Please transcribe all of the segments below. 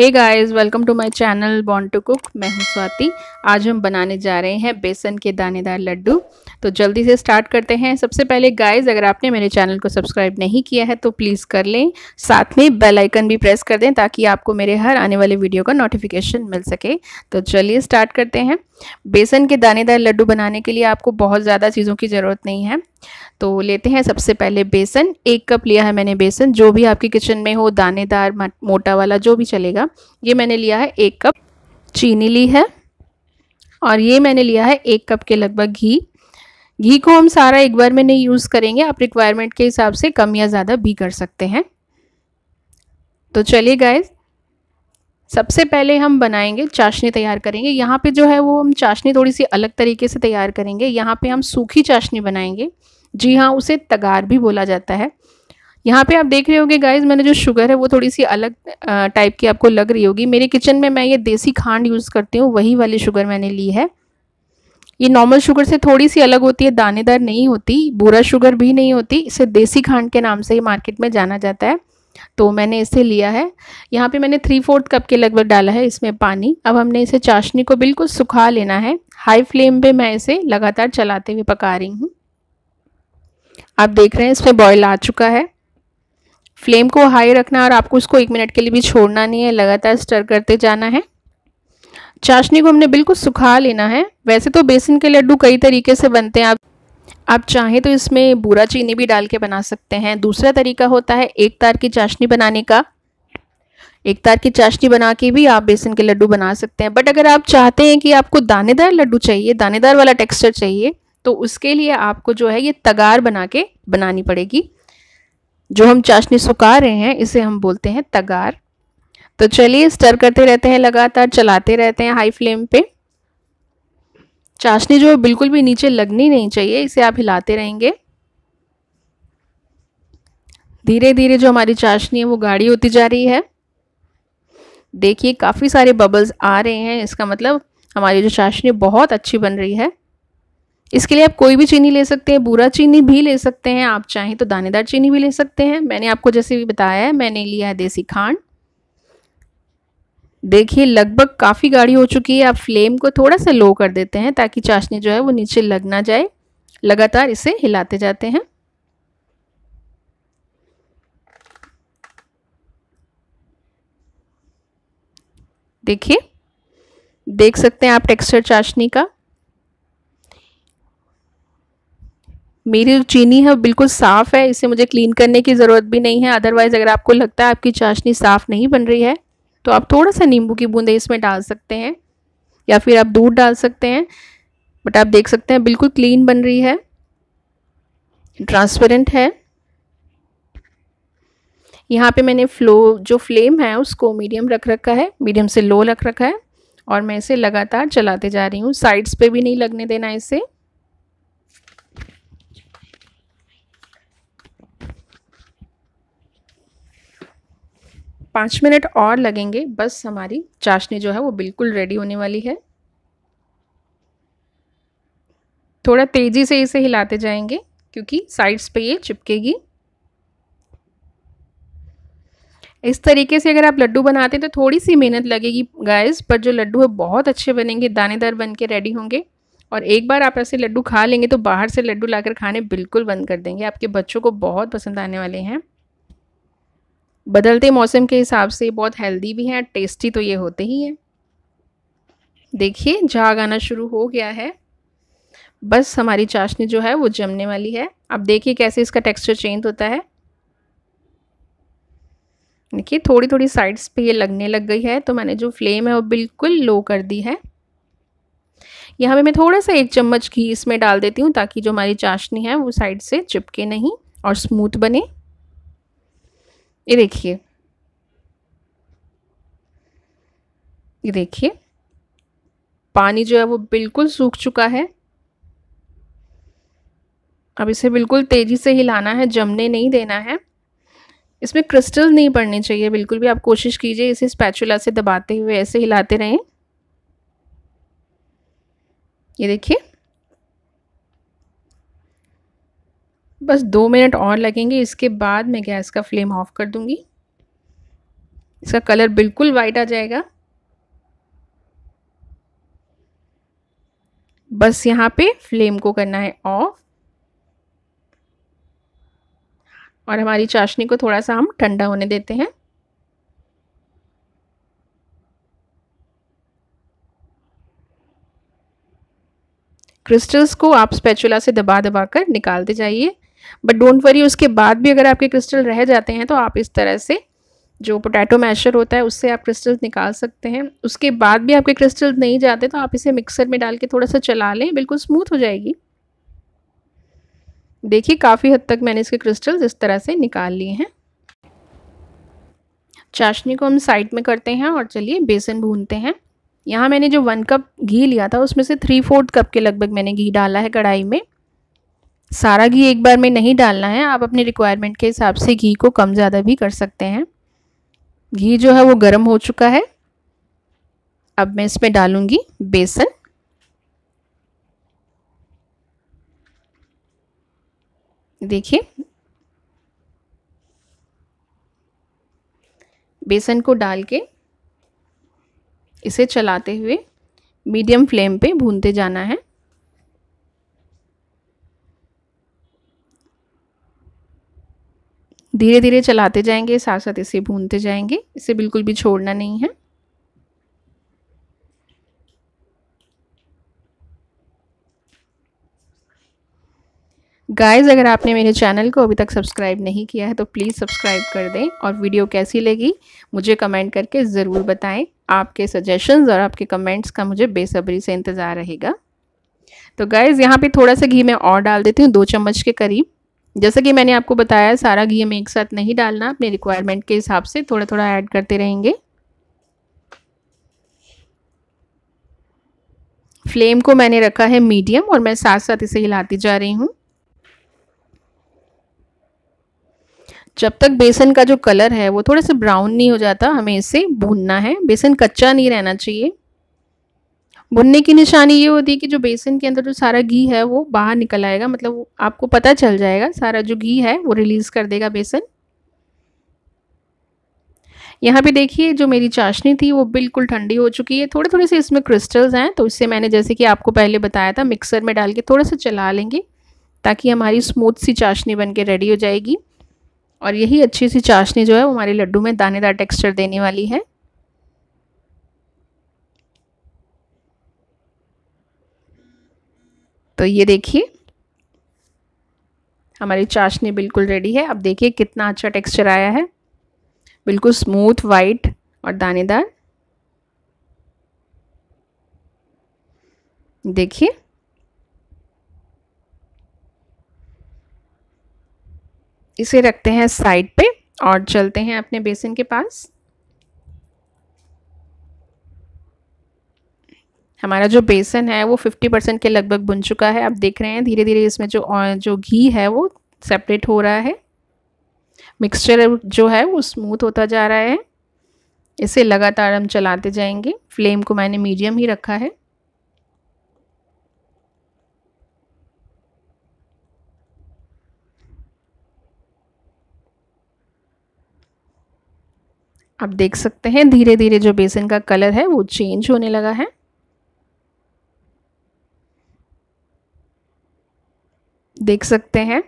hey guys welcome to my channel born to cook मैं हूं स्वाति आज हम बनाने जा रहे हैं बेसन के दानेदार लड्डू तो जल्दी से स्टार्ट करते हैं सबसे पहले गाइस अगर आपने मेरे चैनल को सब्सक्राइब नहीं किया है तो प्लीज़ कर लें साथ में बेल आइकन भी प्रेस कर दें ताकि आपको मेरे हर आने वाले वीडियो का नोटिफिकेशन मिल सके तो चलिए स्टार्ट करते हैं बेसन के दानेदार लड्डू बनाने के लिए आपको बहुत ज़्यादा चीज़ों की ज़रूरत नहीं है तो लेते हैं सबसे पहले बेसन एक कप लिया है मैंने बेसन जो भी आपके किचन में हो दानेदार मोटा वाला जो भी चलेगा ये मैंने लिया है एक कप चीनी ली है और ये मैंने लिया है एक कप के लगभग घी घी को हम सारा एक बार में नहीं यूज़ करेंगे आप रिक्वायरमेंट के हिसाब से कम या ज़्यादा भी कर सकते हैं तो चलिए गाइज सबसे पहले हम बनाएंगे चाशनी तैयार करेंगे यहाँ पे जो है वो हम चाशनी थोड़ी सी अलग तरीके से तैयार करेंगे यहाँ पे हम सूखी चाशनी बनाएंगे जी हाँ उसे तगार भी बोला जाता है यहाँ पे आप देख रहे होंगे गाइज मैंने जो शुगर है वो थोड़ी सी अलग टाइप की आपको लग रही होगी मेरे किचन में मैं ये देसी खांड यूज़ करती हूँ वही वाली शुगर मैंने ली है ये नॉर्मल शुगर से थोड़ी सी अलग होती है दानेदार नहीं होती बुरा शुगर भी नहीं होती इसे देसी खांड के नाम से ही मार्केट में जाना जाता है तो मैंने इसे लिया है यहाँ पे मैंने थ्री फोर्थ कप के लगभग डाला है इसमें पानी अब हमने इसे चाशनी को बिल्कुल सुखा लेना है हाई फ्लेम पे मैं इसे लगातार चलाते हुए पका रही हूँ आप देख रहे हैं इसमें बॉयल आ चुका है फ्लेम को हाई रखना और आपको उसको एक मिनट के लिए भी छोड़ना नहीं है लगातार स्टर करते जाना है चाशनी को हमने बिल्कुल सुखा लेना है वैसे तो बेसन के लड्डू कई तरीके से बनते हैं आप आप चाहें तो इसमें बूरा चीनी भी डाल के बना सकते हैं दूसरा तरीका होता है एक तार की चाशनी बनाने का एक तार की चाशनी बना के भी आप बेसन के लड्डू बना सकते हैं बट अगर आप चाहते हैं कि आपको दानेदार लड्डू चाहिए दानेदार वाला टेक्सचर चाहिए तो उसके लिए आपको जो है ये तगार बना के बनानी पड़ेगी जो हम चाशनी सुखा रहे हैं इसे हम बोलते हैं तगार तो चलिए स्टर करते रहते हैं लगातार चलाते रहते हैं हाई फ्लेम पे चाशनी जो है बिल्कुल भी नीचे लगनी नहीं चाहिए इसे आप हिलाते रहेंगे धीरे धीरे जो हमारी चाशनी है वो गाढ़ी होती जा रही है देखिए काफ़ी सारे बबल्स आ रहे हैं इसका मतलब हमारी जो चाशनी बहुत अच्छी बन रही है इसके लिए आप कोई भी चीनी ले सकते हैं बूरा चीनी भी ले सकते हैं आप चाहें तो दानेदार चीनी भी ले सकते हैं मैंने आपको जैसे भी बताया है मैंने लिया है देसी खांड देखिए लगभग काफ़ी गाढ़ी हो चुकी है आप फ्लेम को थोड़ा सा लो कर देते हैं ताकि चाशनी जो है वो नीचे लग ना जाए लगातार इसे हिलाते जाते हैं देखिए देख सकते हैं आप टेक्सचर चाशनी का मेरी जो चीनी है बिल्कुल साफ़ है इसे मुझे क्लीन करने की ज़रूरत भी नहीं है अदरवाइज़ अगर आपको लगता है आपकी चाशनी साफ़ नहीं बन रही है तो आप थोड़ा सा नींबू की बूंदें इसमें डाल सकते हैं या फिर आप दूध डाल सकते हैं बट आप देख सकते हैं बिल्कुल क्लीन बन रही है ट्रांसपेरेंट है यहाँ पे मैंने फ्लो जो फ्लेम है उसको मीडियम रख रखा है मीडियम से लो रख रखा है और मैं इसे लगातार चलाते जा रही हूँ साइड्स पे भी नहीं लगने देना इसे पाँच मिनट और लगेंगे बस हमारी चाशनी जो है वो बिल्कुल रेडी होने वाली है थोड़ा तेज़ी से इसे हिलाते जाएंगे क्योंकि साइड्स पे ये चिपकेगी इस तरीके से अगर आप लड्डू बनाते हैं तो थोड़ी सी मेहनत लगेगी गाइस पर जो लड्डू है बहुत अच्छे बनेंगे दानेदार बन के रेडी होंगे और एक बार आप ऐसे लड्डू खा लेंगे तो बाहर से लड्डू लाकर खाने बिल्कुल बंद कर देंगे आपके बच्चों को बहुत पसंद आने वाले हैं बदलते मौसम के हिसाब से बहुत हेल्दी भी हैं टेस्टी तो ये होते ही हैं देखिए झाग आना शुरू हो गया है बस हमारी चाशनी जो है वो जमने वाली है अब देखिए कैसे इसका टेक्सचर चेंज होता है देखिए थोड़ी थोड़ी साइड्स पे ये लगने लग गई है तो मैंने जो फ्लेम है वो बिल्कुल लो कर दी है यहाँ पे मैं थोड़ा सा एक चम्मच घी इसमें डाल देती हूँ ताकि जो हमारी चाशनी है वो साइड से चिपके नहीं और स्मूथ बने ये देखिए ये देखिए पानी जो है वो बिल्कुल सूख चुका है अब इसे बिल्कुल तेज़ी से हिलाना है जमने नहीं देना है इसमें क्रिस्टल नहीं पड़ने चाहिए बिल्कुल भी आप कोशिश कीजिए इसे स्पैचुला से दबाते हुए ऐसे हिलाते रहें ये देखिए बस दो मिनट और लगेंगे इसके बाद मैं गैस का फ्लेम ऑफ कर दूंगी इसका कलर बिल्कुल वाइट आ जाएगा बस यहाँ पे फ्लेम को करना है ऑफ और हमारी चाशनी को थोड़ा सा हम ठंडा होने देते हैं क्रिस्टल्स को आप स्पेचुला से दबा दबा कर निकालते जाइए बट डोंट वरी उसके बाद भी अगर आपके क्रिस्टल रह जाते हैं तो आप इस तरह से जो पोटैटो मैशर होता है उससे आप क्रिस्टल्स निकाल सकते हैं उसके बाद भी आपके क्रिस्टल्स नहीं जाते तो आप इसे मिक्सर में डाल के थोड़ा सा चला लें बिल्कुल स्मूथ हो जाएगी देखिए काफ़ी हद तक मैंने इसके क्रिस्टल्स इस तरह से निकाल लिए हैं चाशनी को हम साइड में करते हैं और चलिए बेसन भूनते हैं यहाँ मैंने जो वन कप घी लिया था उसमें से थ्री फोर्थ कप के लगभग मैंने घी डाला है कढ़ाई में सारा घी एक बार में नहीं डालना है आप अपने रिक्वायरमेंट के हिसाब से घी को कम ज़्यादा भी कर सकते हैं घी जो है वो गर्म हो चुका है अब मैं इसमें डालूँगी बेसन देखिए बेसन को डाल के इसे चलाते हुए मीडियम फ्लेम पे भूनते जाना है धीरे धीरे चलाते जाएंगे साथ साथ इसे भूनते जाएंगे इसे बिल्कुल भी छोड़ना नहीं है गाइस अगर आपने मेरे चैनल को अभी तक सब्सक्राइब नहीं किया है तो प्लीज़ सब्सक्राइब कर दें और वीडियो कैसी लगी मुझे कमेंट करके ज़रूर बताएं आपके सजेशंस और आपके कमेंट्स का मुझे बेसब्री से इंतज़ार रहेगा तो गाइज़ यहाँ पे थोड़ा सा घी मैं और डाल देती हूँ दो चम्मच के करीब जैसा कि मैंने आपको बताया सारा घी हमें एक साथ नहीं डालना अपने रिक्वायरमेंट के हिसाब से थोड़ा थोड़ा ऐड करते रहेंगे फ्लेम को मैंने रखा है मीडियम और मैं साथ साथ इसे हिलाती जा रही हूँ जब तक बेसन का जो कलर है वो थोड़ा सा ब्राउन नहीं हो जाता हमें इसे भूनना है बेसन कच्चा नहीं रहना चाहिए बुनने की निशानी ये होती है कि जो बेसन के अंदर जो सारा घी है वो बाहर निकल आएगा मतलब आपको पता चल जाएगा सारा जो घी है वो रिलीज़ कर देगा बेसन यहाँ पे देखिए जो मेरी चाशनी थी वो बिल्कुल ठंडी हो चुकी है थोड़े थोड़े से इसमें क्रिस्टल्स हैं तो इससे मैंने जैसे कि आपको पहले बताया था मिक्सर में डाल के थोड़ा सा चला लेंगे ताकि हमारी स्मूथ सी चाशनी बन के रेडी हो जाएगी और यही अच्छी सी चाशनी जो है वो हमारे लड्डू में दानेदार टेक्स्चर देने वाली है तो ये देखिए हमारी चाशनी बिल्कुल रेडी है अब देखिए कितना अच्छा टेक्सचर आया है बिल्कुल स्मूथ वाइट और दानेदार देखिए इसे रखते हैं साइड पे और चलते हैं अपने बेसिन के पास हमारा जो बेसन है वो 50 परसेंट के लगभग बन चुका है आप देख रहे हैं धीरे धीरे इसमें जो जो घी है वो सेपरेट हो रहा है मिक्सचर जो है वो स्मूथ होता जा रहा है इसे लगातार हम चलाते जाएंगे फ्लेम को मैंने मीडियम ही रखा है आप देख सकते हैं धीरे धीरे जो बेसन का कलर है वो चेंज होने लगा है देख सकते हैं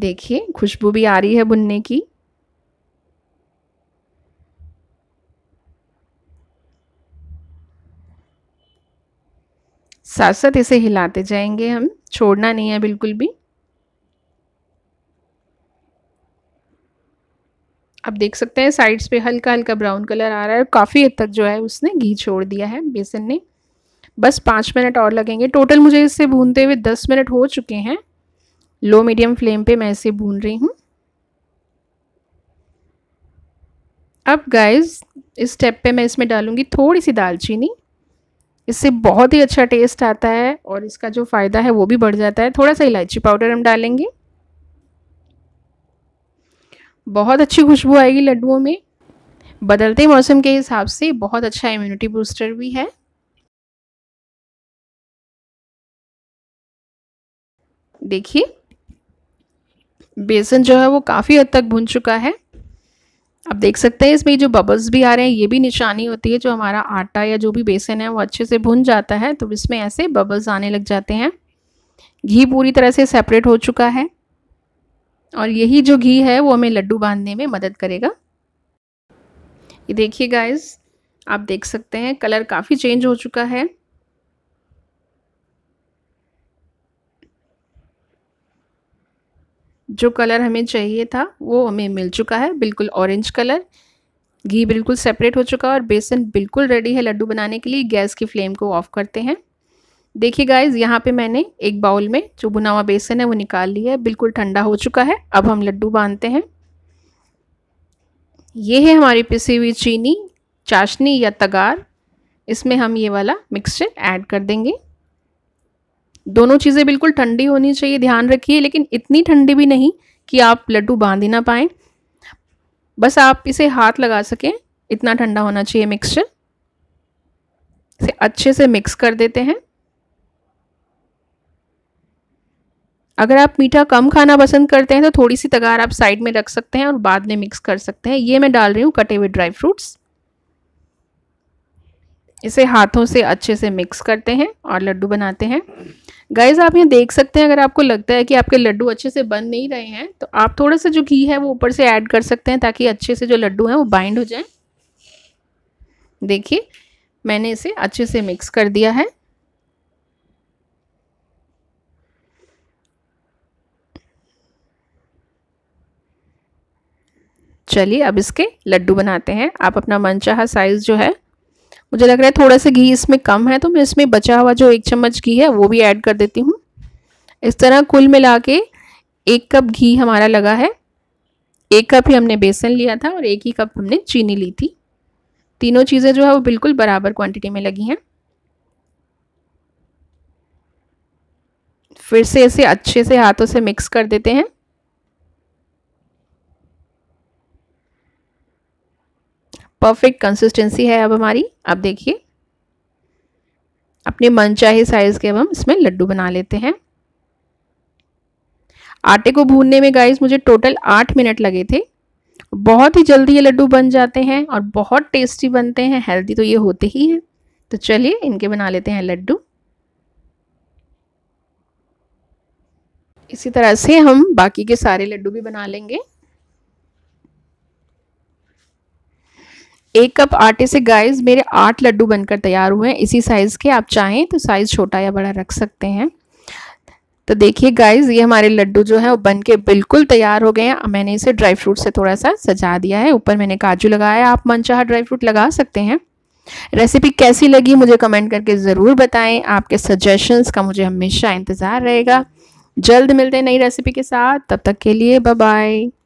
देखिए खुशबू भी आ रही है बुनने की साथ साथ इसे हिलाते जाएंगे हम छोड़ना नहीं है बिल्कुल भी आप देख सकते हैं साइड्स पे हल्का हल्का ब्राउन कलर आ रहा है काफ़ी हद तक जो है उसने घी छोड़ दिया है बेसन ने बस पाँच मिनट और लगेंगे टोटल मुझे इसे भूनते हुए दस मिनट हो चुके हैं लो मीडियम फ्लेम पे मैं इसे भून रही हूँ अब गाइस इस स्टेप पे मैं इसमें डालूँगी थोड़ी सी दालचीनी इससे बहुत ही अच्छा टेस्ट आता है और इसका जो फ़ायदा है वो भी बढ़ जाता है थोड़ा सा इलायची पाउडर हम डालेंगे बहुत अच्छी खुशबू आएगी लड्डुओं में बदलते मौसम के हिसाब से बहुत अच्छा इम्यूनिटी बूस्टर भी है देखिए बेसन जो है वो काफ़ी हद तक भुन चुका है आप देख सकते हैं इसमें जो बबल्स भी आ रहे हैं ये भी निशानी होती है जो हमारा आटा या जो भी बेसन है वो अच्छे से भुन जाता है तो इसमें ऐसे बबल्स आने लग जाते हैं घी पूरी तरह से सेपरेट हो चुका है और यही जो घी है वो हमें लड्डू बांधने में मदद करेगा ये देखिए गाइज आप देख सकते हैं कलर काफ़ी चेंज हो चुका है जो कलर हमें चाहिए था वो हमें मिल चुका है बिल्कुल ऑरेंज कलर घी बिल्कुल सेपरेट हो चुका है और बेसन बिल्कुल रेडी है लड्डू बनाने के लिए गैस की फ्लेम को ऑफ करते हैं देखिए गाइज यहाँ पे मैंने एक बाउल में जो बुना हुआ बेसन है वो निकाल लिया है बिल्कुल ठंडा हो चुका है अब हम लड्डू बांधते हैं ये है हमारी पिसी हुई चीनी चाशनी या तगार इसमें हम ये वाला मिक्सचर ऐड कर देंगे दोनों चीज़ें बिल्कुल ठंडी होनी चाहिए ध्यान रखिए लेकिन इतनी ठंडी भी नहीं कि आप लड्डू बांध ही ना पाएँ बस आप इसे हाथ लगा सकें इतना ठंडा होना चाहिए मिक्सचर इसे अच्छे से मिक्स कर देते हैं अगर आप मीठा कम खाना पसंद करते हैं तो थोड़ी सी तगार आप साइड में रख सकते हैं और बाद में मिक्स कर सकते हैं ये मैं डाल रही हूँ कटे हुए ड्राई फ्रूट्स इसे हाथों से अच्छे से मिक्स करते हैं और लड्डू बनाते हैं गाइज आप यहाँ देख सकते हैं अगर आपको लगता है कि आपके लड्डू अच्छे से बन नहीं रहे हैं तो आप थोड़ा सा जो घी है वो ऊपर से ऐड कर सकते हैं ताकि अच्छे से जो लड्डू हैं वो बाइंड हो जाए देखिए मैंने इसे अच्छे से मिक्स कर दिया है चलिए अब इसके लड्डू बनाते हैं आप अपना मनचाहा साइज़ जो है मुझे लग रहा है थोड़ा सा घी इसमें कम है तो मैं इसमें बचा हुआ जो एक चम्मच घी है वो भी ऐड कर देती हूँ इस तरह कुल मिला के एक कप घी हमारा लगा है एक कप ही हमने बेसन लिया था और एक ही कप हमने चीनी ली थी तीनों चीज़ें जो है वो बिल्कुल बराबर क्वांटिटी में लगी हैं फिर से इसे अच्छे से हाथों से मिक्स कर देते हैं परफेक्ट कंसिस्टेंसी है अब हमारी अब देखिए अपने मनचाहे साइज़ के अब हम इसमें लड्डू बना लेते हैं आटे को भूनने में गाइस मुझे टोटल आठ मिनट लगे थे बहुत ही जल्दी ये लड्डू बन जाते हैं और बहुत टेस्टी बनते हैं हेल्दी तो ये होते ही हैं तो चलिए इनके बना लेते हैं लड्डू इसी तरह से हम बाकी के सारे लड्डू भी बना लेंगे एक कप आटे से गाइस मेरे आठ लड्डू बनकर तैयार हुए हैं इसी साइज़ के आप चाहें तो साइज़ छोटा या बड़ा रख सकते हैं तो देखिए गाइस ये हमारे लड्डू जो है वो बन के बिल्कुल तैयार हो गए हैं मैंने इसे ड्राई फ्रूट से थोड़ा सा सजा दिया है ऊपर मैंने काजू लगाया आप मनचाह ड्राई फ्रूट लगा सकते हैं रेसिपी कैसी लगी मुझे कमेंट करके ज़रूर बताएं आपके सजेशंस का मुझे हमेशा इंतज़ार रहेगा जल्द मिलते हैं नई रेसिपी के साथ तब तक के लिए बाय